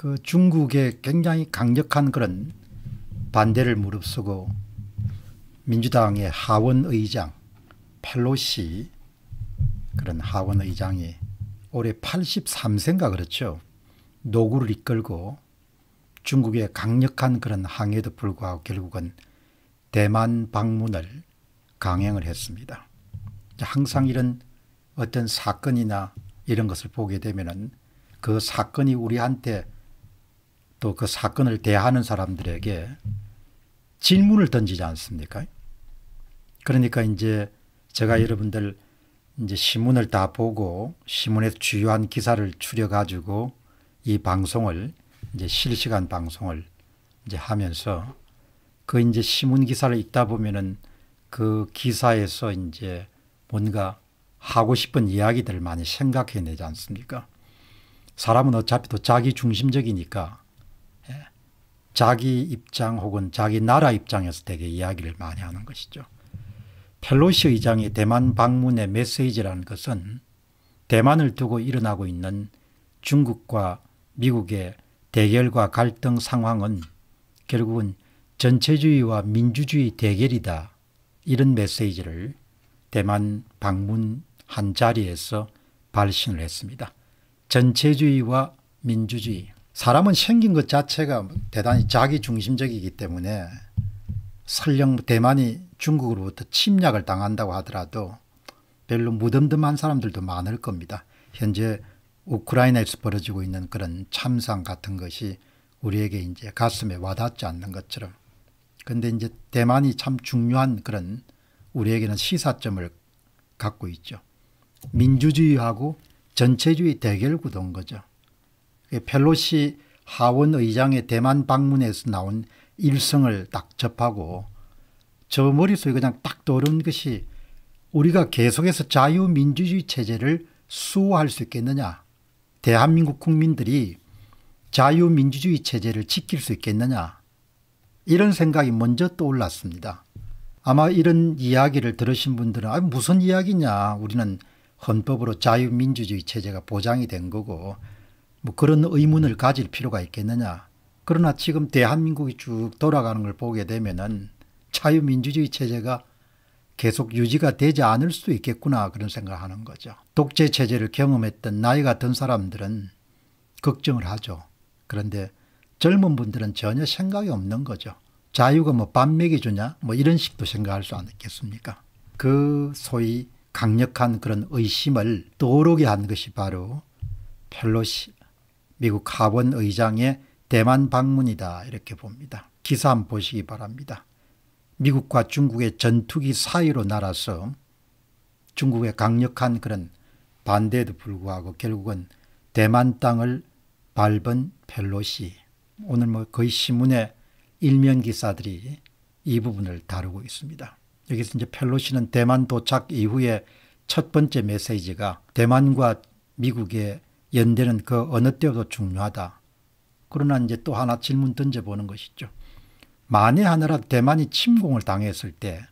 그 중국의 굉장히 강력한 그런 반대를 무릅쓰고 민주당의 하원의장 팔로시 그런 하원의장이 올해 83세인가 그렇죠. 노구를 이끌고 중국의 강력한 그런 항해에도 불구하고 결국은 대만 방문을 강행을 했습니다. 항상 이런 어떤 사건이나 이런 것을 보게 되면 그 사건이 우리한테 또그 사건을 대하는 사람들에게 질문을 던지지 않습니까? 그러니까 이제 제가 여러분들 이제 신문을 다 보고 신문에서 주요한 기사를 추려 가지고 이 방송을 이제 실시간 방송을 이제 하면서 그 이제 신문 기사를 읽다 보면은 그 기사에서 이제 뭔가 하고 싶은 이야기들을 많이 생각해내지 않습니까? 사람은 어차피 또 자기 중심적이니까 자기 입장 혹은 자기 나라 입장에서 되게 이야기를 많이 하는 것이죠. 펠로시 의장이 대만 방문의 메시지라는 것은 대만을 두고 일어나고 있는 중국과 미국의 대결과 갈등 상황은 결국은 전체주의와 민주주의 대결이다. 이런 메시지를 대만 방문한 자리에서 발신을 했습니다. 전체주의와 민주주의 사람은 생긴 것 자체가 대단히 자기중심적이기 때문에 설령 대만이 중국으로부터 침략을 당한다고 하더라도 별로 무덤덤한 사람들도 많을 겁니다. 현재 우크라이나에서 벌어지고 있는 그런 참상 같은 것이 우리에게 이제 가슴에 와닿지 않는 것처럼. 근데 이제 대만이 참 중요한 그런 우리에게는 시사점을 갖고 있죠. 민주주의하고 전체주의 대결 구도인 거죠. 예, 펠로시 하원 의장의 대만 방문에서 나온 일성을 딱 접하고 저 머릿속에 그냥 딱 떠오른 것이 우리가 계속해서 자유민주주의 체제를 수호할 수 있겠느냐 대한민국 국민들이 자유민주주의 체제를 지킬 수 있겠느냐 이런 생각이 먼저 떠올랐습니다. 아마 이런 이야기를 들으신 분들은 아, 무슨 이야기냐 우리는 헌법으로 자유민주주의 체제가 보장이 된 거고 뭐 그런 의문을 가질 필요가 있겠느냐. 그러나 지금 대한민국이 쭉 돌아가는 걸 보게 되면은 자유민주주의 체제가 계속 유지가 되지 않을 수도 있겠구나 그런 생각을 하는 거죠. 독재 체제를 경험했던 나이가 든 사람들은 걱정을 하죠. 그런데 젊은 분들은 전혀 생각이 없는 거죠. 자유가 뭐밥 먹여주냐 뭐 이런 식도 생각할 수 않겠습니까? 그 소위 강력한 그런 의심을 떠오르게 한 것이 바로 펠로시 미국 하원 의장의 대만 방문이다 이렇게 봅니다. 기사 한번 보시기 바랍니다. 미국과 중국의 전투기 사이로 날아서 중국의 강력한 그런 반대에도 불구하고 결국은 대만 땅을 밟은 펠로시 오늘 뭐 거의 신문에 일면 기사들이 이 부분을 다루고 있습니다. 여기서 이제 펠로시는 대만 도착 이후에 첫 번째 메시지가 대만과 미국의 연대는 그 어느 때보다 중요하다. 그러나 이제 또 하나 질문 던져보는 것이죠. 만에 하나라 대만이 침공을 당했을 때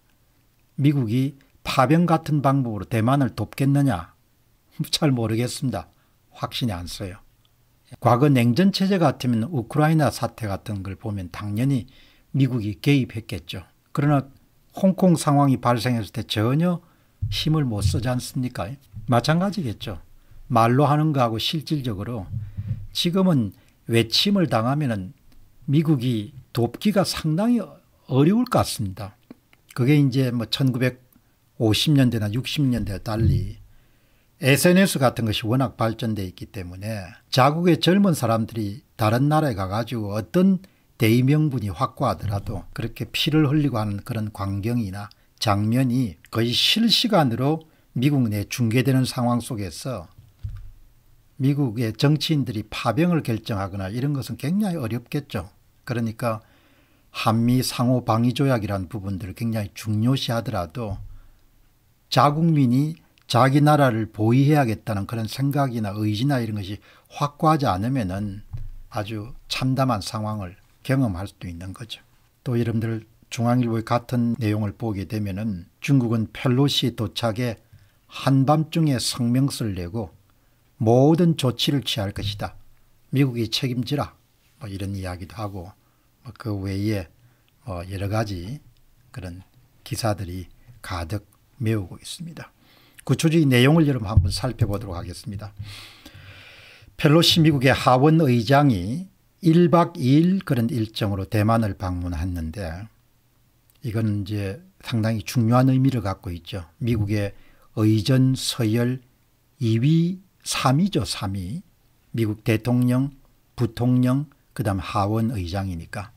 미국이 파병 같은 방법으로 대만을 돕겠느냐? 잘 모르겠습니다. 확신이 안 써요. 과거 냉전 체제 같으면 우크라이나 사태 같은 걸 보면 당연히 미국이 개입했겠죠. 그러나 홍콩 상황이 발생했을 때 전혀 힘을 못 쓰지 않습니까? 마찬가지겠죠. 말로 하는 거하고 실질적으로 지금은 외침을 당하면은 미국이 돕기가 상당히 어려울 것 같습니다. 그게 이제 뭐 1950년대나 60년대와 달리 SNS 같은 것이 워낙 발전되어 있기 때문에 자국의 젊은 사람들이 다른 나라에 가가지고 어떤 대의명분이 확고하더라도 그렇게 피를 흘리고 하는 그런 광경이나 장면이 거의 실시간으로 미국 내 중계되는 상황 속에서 미국의 정치인들이 파병을 결정하거나 이런 것은 굉장히 어렵겠죠. 그러니까 한미 상호 방위 조약이란 부분들을 굉장히 중요시하더라도 자국민이 자기 나라를 보위해야겠다는 그런 생각이나 의지나 이런 것이 확고하지 않으면 아주 참담한 상황을 경험할 수도 있는 거죠. 또 여러분들 중앙일보의 같은 내용을 보게 되면 중국은 펠로시 도착에 한밤중에 성명서를 내고 모든 조치를 취할 것이다. 미국이 책임지라. 뭐 이런 이야기도 하고 뭐 그 외에 뭐 여러 가지 그런 기사들이 가득 메우고 있습니다. 구초주의 내용을 여러분 한번 살펴보도록 하겠습니다. 펠로시 미국의 하원 의장이 1박 2일 그런 일정으로 대만을 방문했는데 이건 이제 상당히 중요한 의미를 갖고 있죠. 미국의 의전 서열 2위 3위죠, 3위. 미국 대통령, 부통령, 그 다음 하원 의장이니까.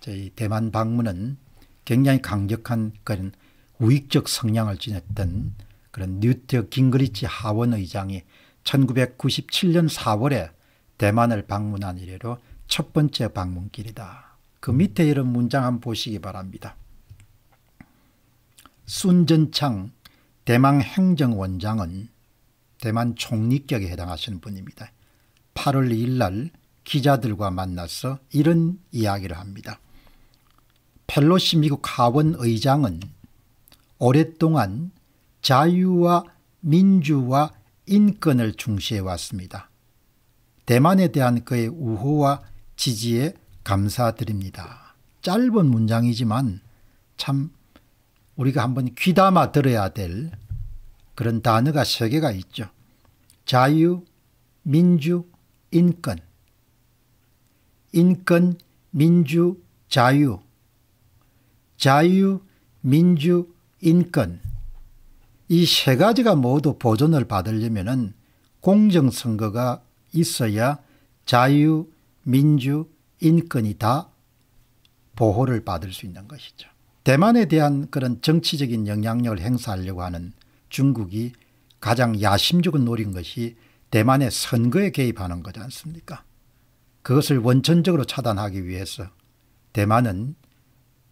저희 대만 방문은 굉장히 강력한 그런 우익적 성향을 지녔던 그런 뉴트 긴그리치 하원 의장이 1997년 4월에 대만을 방문한 이래로 첫 번째 방문길이다. 그 밑에 이런 문장 한번 보시기 바랍니다. 순전창 대만 행정원장은 대만 총리격에 해당하시는 분입니다. 8월 2일 날 기자들과 만나서 이런 이야기를 합니다. 펠로시 미국 하원 의장은 오랫동안 자유와 민주와 인권을 중시해 왔습니다. 대만에 대한 그의 우호와 지지에 감사드립니다. 짧은 문장이지만 참 우리가 한번 귀담아 들어야 될 그런 단어가 세 개가 있죠. 자유, 민주, 인권. 인권, 민주, 자유. 자유, 민주, 인권. 이 세 가지가 모두 보존을 받으려면 공정선거가 있어야 자유, 민주, 인권이 다 보호를 받을 수 있는 것이죠. 대만에 대한 그런 정치적인 영향력을 행사하려고 하는 중국이 가장 야심적인 노린 것이 대만의 선거에 개입하는 거지 않습니까? 그것을 원천적으로 차단하기 위해서 대만은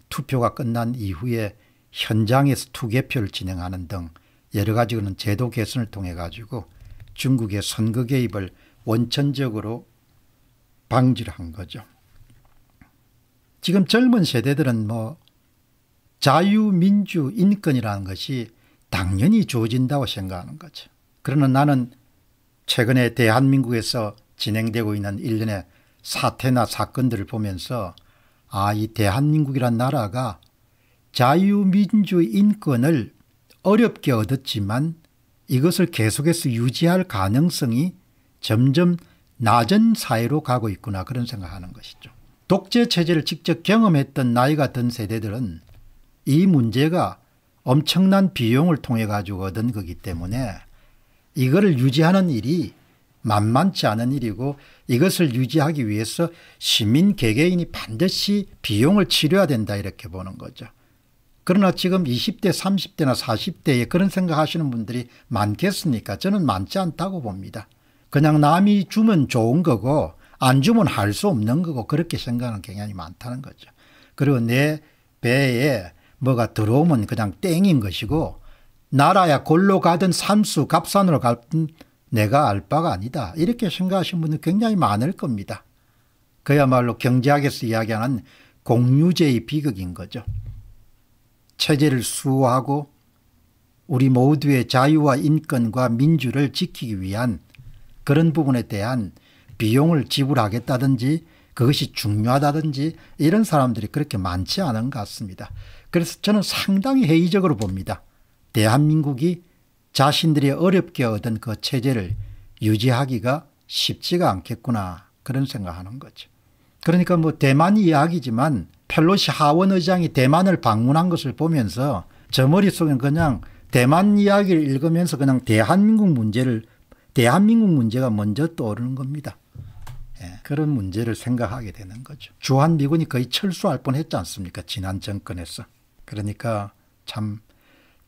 투표가 끝난 이후에 현장에서 투개표를 진행하는 등 여러 가지 그런 제도 개선을 통해 가지고 중국의 선거 개입을 원천적으로 방지를 한 거죠. 지금 젊은 세대들은 뭐 자유민주 인권이라는 것이 당연히 주어진다고 생각하는 거죠. 그러나 나는 최근에 대한민국에서 진행되고 있는 일련의 사태나 사건들을 보면서 아, 이 대한민국이란 나라가 자유민주 인권을 어렵게 얻었지만 이것을 계속해서 유지할 가능성이 점점 낮은 사회로 가고 있구나 그런 생각하는 것이죠. 독재 체제를 직접 경험했던 나이가 든 세대들은 이 문제가 엄청난 비용을 통해 가지고 얻은 거기 때문에 이거를 유지하는 일이 만만치 않은 일이고 이것을 유지하기 위해서 시민 개개인이 반드시 비용을 치료해야 된다 이렇게 보는 거죠. 그러나 지금 20대, 30대나 40대에 그런 생각하시는 분들이 많겠습니까? 저는 많지 않다고 봅니다. 그냥 남이 주면 좋은 거고 안 주면 할 수 없는 거고 그렇게 생각하는 경향이 많다는 거죠. 그리고 내 배에 뭐가 들어오면 그냥 땡인 것이고 나라야 골로 가든 삼수 갑산으로 갈든 내가 알 바가 아니다. 이렇게 생각하시는 분들 굉장히 많을 겁니다. 그야말로 경제학에서 이야기하는 공유제의 비극인 거죠. 체제를 수호하고 우리 모두의 자유와 인권과 민주를 지키기 위한 그런 부분에 대한 비용을 지불하겠다든지 그것이 중요하다든지 이런 사람들이 그렇게 많지 않은 것 같습니다. 그래서 저는 상당히 회의적으로 봅니다. 대한민국이 자신들이 어렵게 얻은 그 체제를 유지하기가 쉽지가 않겠구나 그런 생각하는 거죠. 그러니까 뭐 대만 이야기지만 펠로시 하원 의장이 대만을 방문한 것을 보면서 저 머릿속엔 그냥 대만 이야기를 읽으면서 그냥 대한민국 문제를 대한민국 문제가 먼저 떠오르는 겁니다. 예, 그런 문제를 생각하게 되는 거죠. 주한 미군이 거의 철수할 뻔했지 않습니까? 지난 정권에서. 그러니까 참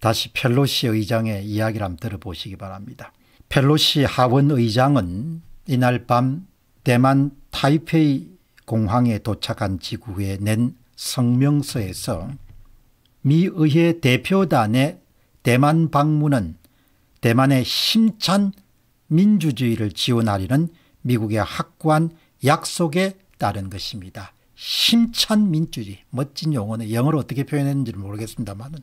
다시 펠로시 의장의 이야기를 한번 들어보시기 바랍니다. 펠로시 하원 의장은 이날 밤 대만 타이페이 공항에 도착한 지구에 낸 성명서에서 미 의회 대표단의 대만 방문은 대만의 심찬 민주주의를 지원하려는 미국의 확고한 약속에 따른 것입니다. 심찬 민주주의 멋진 용어는 영어로 어떻게 표현했는지 모르겠습니다만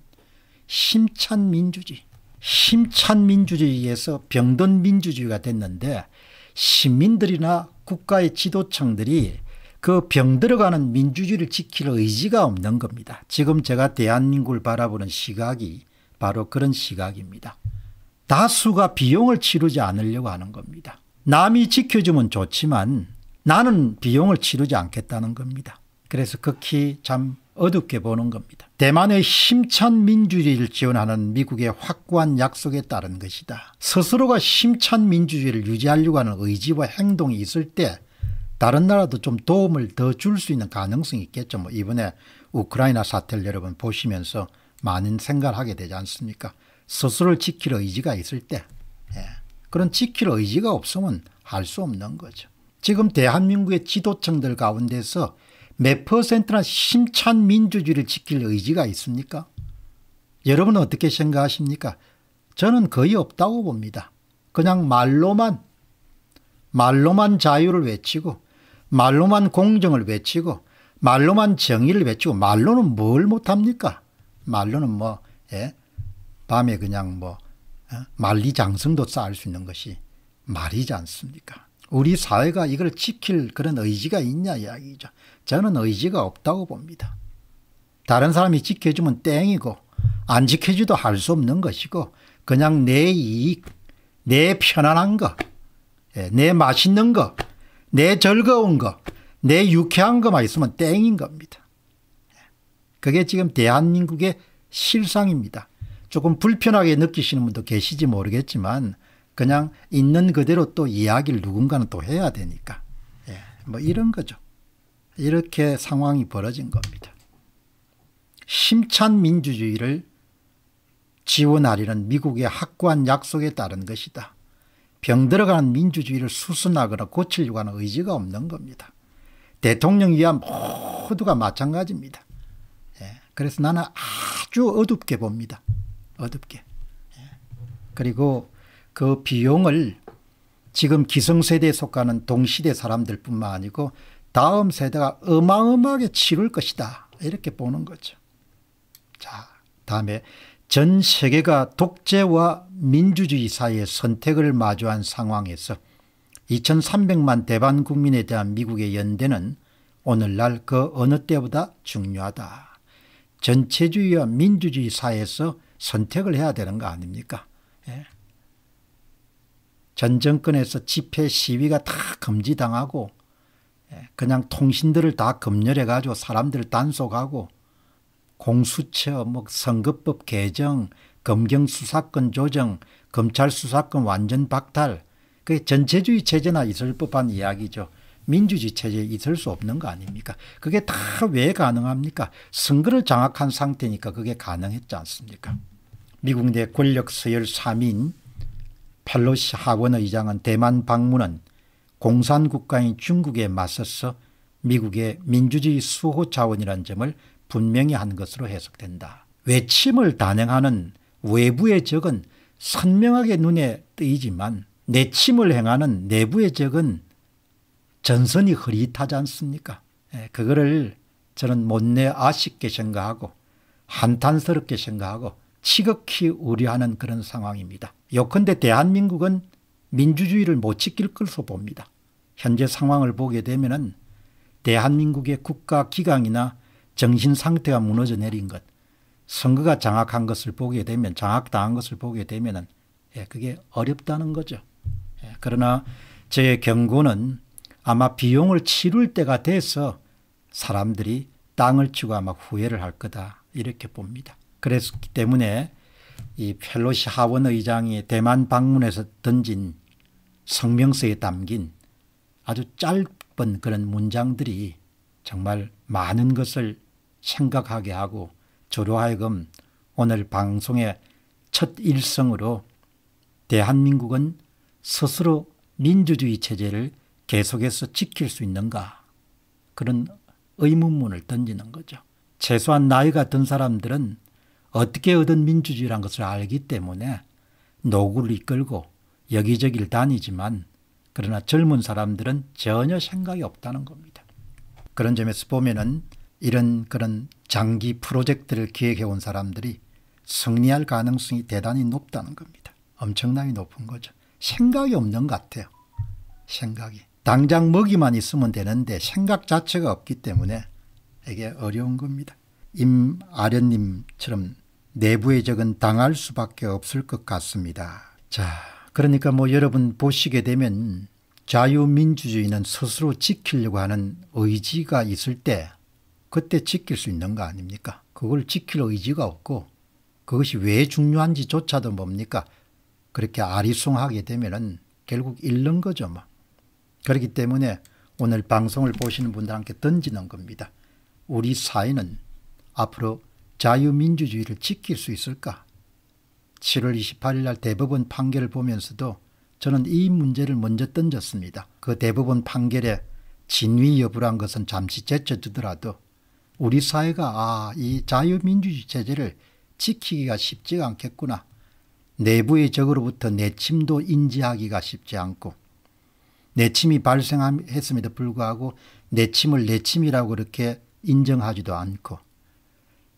심찬 민주주의 심찬 민주주의에서 병든 민주주의가 됐는데 시민들이나 국가의 지도층들이 그 병들어가는 민주주의를 지킬 의지가 없는 겁니다. 지금 제가 대한민국을 바라보는 시각이 바로 그런 시각입니다. 다수가 비용을 치르지 않으려고 하는 겁니다. 남이 지켜주면 좋지만 나는 비용을 치르지 않겠다는 겁니다. 그래서 극히 참 어둡게 보는 겁니다. 대만의 심찬 민주주의를 지원하는 미국의 확고한 약속에 따른 것이다. 스스로가 심찬 민주주의를 유지하려고 하는 의지와 행동이 있을 때 다른 나라도 좀 도움을 더 줄 수 있는 가능성이 있겠죠. 뭐 이번에 우크라이나 사태를 여러분 보시면서 많은 생각을 하게 되지 않습니까? 스스로를 지킬 의지가 있을 때. 예. 그런 지킬 의지가 없으면 할 수 없는 거죠. 지금 대한민국의 지도층들 가운데서 몇 퍼센트나 심찬 민주주의를 지킬 의지가 있습니까? 여러분 어떻게 생각하십니까? 저는 거의 없다고 봅니다. 그냥 말로만 말로만 자유를 외치고 말로만 공정을 외치고 말로만 정의를 외치고 말로는 뭘 못합니까? 말로는 뭐 예? 밤에 그냥 뭐 만리장성도 어? 쌓을 수 있는 것이 말이지 않습니까? 우리 사회가 이걸 지킬 그런 의지가 있냐 이야기죠. 저는 의지가 없다고 봅니다. 다른 사람이 지켜주면 땡이고 안 지켜주도 할 수 없는 것이고 그냥 내 이익, 내 편안한 거, 예, 내 맛있는 거, 내 즐거운 거, 내 유쾌한 거만 있으면 땡인 겁니다. 예, 그게 지금 대한민국의 실상입니다. 조금 불편하게 느끼시는 분도 계시지 모르겠지만 그냥 있는 그대로 또 이야기를 누군가는 또 해야 되니까 예, 뭐 이런 거죠. 이렇게 상황이 벌어진 겁니다. 심찬 민주주의를 지원하려는 미국의 확고한 약속에 따른 것이다. 병들어가는 민주주의를 수순하거나 고치려고 하는 의지가 없는 겁니다. 대통령 이한 모두가 마찬가지입니다. 예, 그래서 나는 아주 어둡게 봅니다. 어둡게. 그리고 그 비용을 지금 기성세대에 속하는 동시대 사람들뿐만 아니고 다음 세대가 어마어마하게 치를 것이다. 이렇게 보는 거죠. 자, 다음에 전 세계가 독재와 민주주의 사이의 선택을 마주한 상황에서 2300만 대만 국민에 대한 미국의 연대는 오늘날 그 어느 때보다 중요하다. 전체주의와 민주주의 사이에서 선택을 해야 되는 거 아닙니까? 예. 전 정권에서 집회 시위가 다 금지당하고 예. 그냥 통신들을 다 검열해가지고 사람들을 단속하고 공수처, 뭐 선거법 개정, 검경 수사권 조정, 검찰 수사권 완전 박탈 그게 전체주의 체제나 있을 법한 이야기죠. 민주주의 체제에 있을 수 없는 거 아닙니까? 그게 다 왜 가능합니까? 선거를 장악한 상태니까 그게 가능했지 않습니까? 미국 내 권력 서열 3인 팔로시 하원 의장은 대만 방문은 공산국가인 중국에 맞서서 미국의 민주주의 수호 자원이라는 점을 분명히 한 것으로 해석된다. 외침을 단행하는 외부의 적은 선명하게 눈에 띄지만 내침을 행하는 내부의 적은 전선이 흐릿하지 않습니까? 예, 그거를 저는 못내 아쉽게 생각하고 한탄스럽게 생각하고 지극히 우려하는 그런 상황입니다. 요컨대 대한민국은 민주주의를 못 지킬 것으로 봅니다. 현재 상황을 보게 되면 은 대한민국의 국가기강이나 정신상태가 무너져 내린 것 선거가 장악한 것을 보게 되면 장악당한 것을 보게 되면 은 예, 그게 어렵다는 거죠. 예, 그러나 제 경고는 아마 비용을 치룰 때가 돼서 사람들이 땅을 치고 아마 후회를 할 거다 이렇게 봅니다. 그랬기 때문에 이 펠로시 하원 의장이 대만 방문에서 던진 성명서에 담긴 아주 짧은 그런 문장들이 정말 많은 것을 생각하게 하고 저로 하여금 오늘 방송의 첫 일성으로 대한민국은 스스로 민주주의 체제를 계속해서 지킬 수 있는가 그런 의문문을 던지는 거죠. 최소한 나이가 든 사람들은 어떻게 얻은 민주주의란 것을 알기 때문에 노구를 이끌고 여기저기를 다니지만 그러나 젊은 사람들은 전혀 생각이 없다는 겁니다. 그런 점에서 보면은 이런 그런 장기 프로젝트를 기획해온 사람들이 승리할 가능성이 대단히 높다는 겁니다. 엄청나게 높은 거죠. 생각이 없는 것 같아요. 생각이. 당장 먹이만 있으면 되는데 생각 자체가 없기 때문에 이게 어려운 겁니다. 임아련님처럼 내부의 적은 당할 수밖에 없을 것 같습니다. 자, 그러니까 뭐 여러분 보시게 되면 자유민주주의는 스스로 지키려고 하는 의지가 있을 때 그때 지킬 수 있는 거 아닙니까? 그걸 지킬 의지가 없고 그것이 왜 중요한지조차도 뭡니까? 그렇게 아리송하게 되면 결국 잃는 거죠, 뭐. 그렇기 때문에 오늘 방송을 보시는 분들한테 던지는 겁니다. 우리 사회는 앞으로 자유민주주의를 지킬 수 있을까? 7월 28일 날 대법원 판결을 보면서도 저는 이 문제를 먼저 던졌습니다. 그 대법원 판결에 진위 여부란 것은 잠시 제쳐두더라도 우리 사회가 아, 이 자유민주주의 체제를 지키기가 쉽지 않겠구나. 내부의 적으로부터 내침도 인지하기가 쉽지 않고 내침이 발생했음에도 불구하고 내침을 내침이라고 그렇게 인정하지도 않고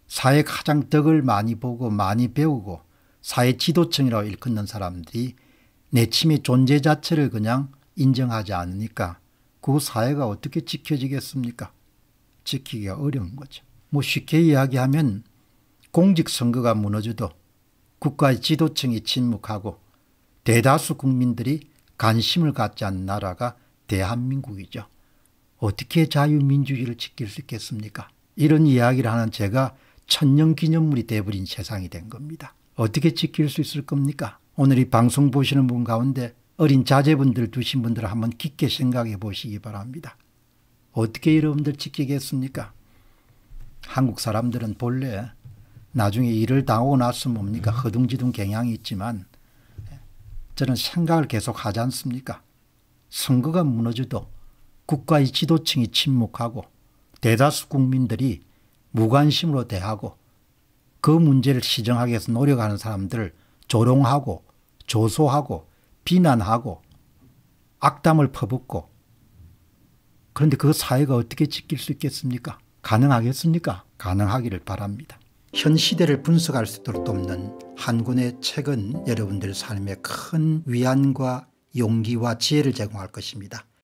사회 가장 덕을 많이 보고 많이 배우고 사회 지도층이라고 일컫는 사람들이 내침의 존재 자체를 그냥 인정하지 않으니까 그 사회가 어떻게 지켜지겠습니까? 지키기가 어려운 거죠. 뭐 쉽게 이야기하면 공직선거가 무너져도 국가의 지도층이 침묵하고 대다수 국민들이 관심을 갖지 않는 나라가 대한민국이죠. 어떻게 자유민주주의를 지킬 수 있겠습니까? 이런 이야기를 하는 제가 천년기념물이 돼버린 세상이 된 겁니다. 어떻게 지킬 수 있을 겁니까? 오늘 이 방송 보시는 분 가운데 어린 자제분들 두신 분들 한번 깊게 생각해 보시기 바랍니다. 어떻게 여러분들 지키겠습니까? 한국 사람들은 본래 나중에 일을 당하고 나서 뭡니까? 허둥지둥 경향이 있지만 저는 생각을 계속 하지 않습니까? 선거가 무너져도 국가의 지도층이 침묵하고 대다수 국민들이 무관심으로 대하고 그 문제를 시정하기 위해서 노력하는 사람들을 조롱하고 조소하고 비난하고 악담을 퍼붓고 그런데 그 사회가 어떻게 지킬 수 있겠습니까? 가능하겠습니까? 가능하기를 바랍니다. 현 시대를 분석할 수 있도록 돕는 한 권의 책은 여러분들 삶에 큰 위안과 용기와 지혜를 제공할 것입니다.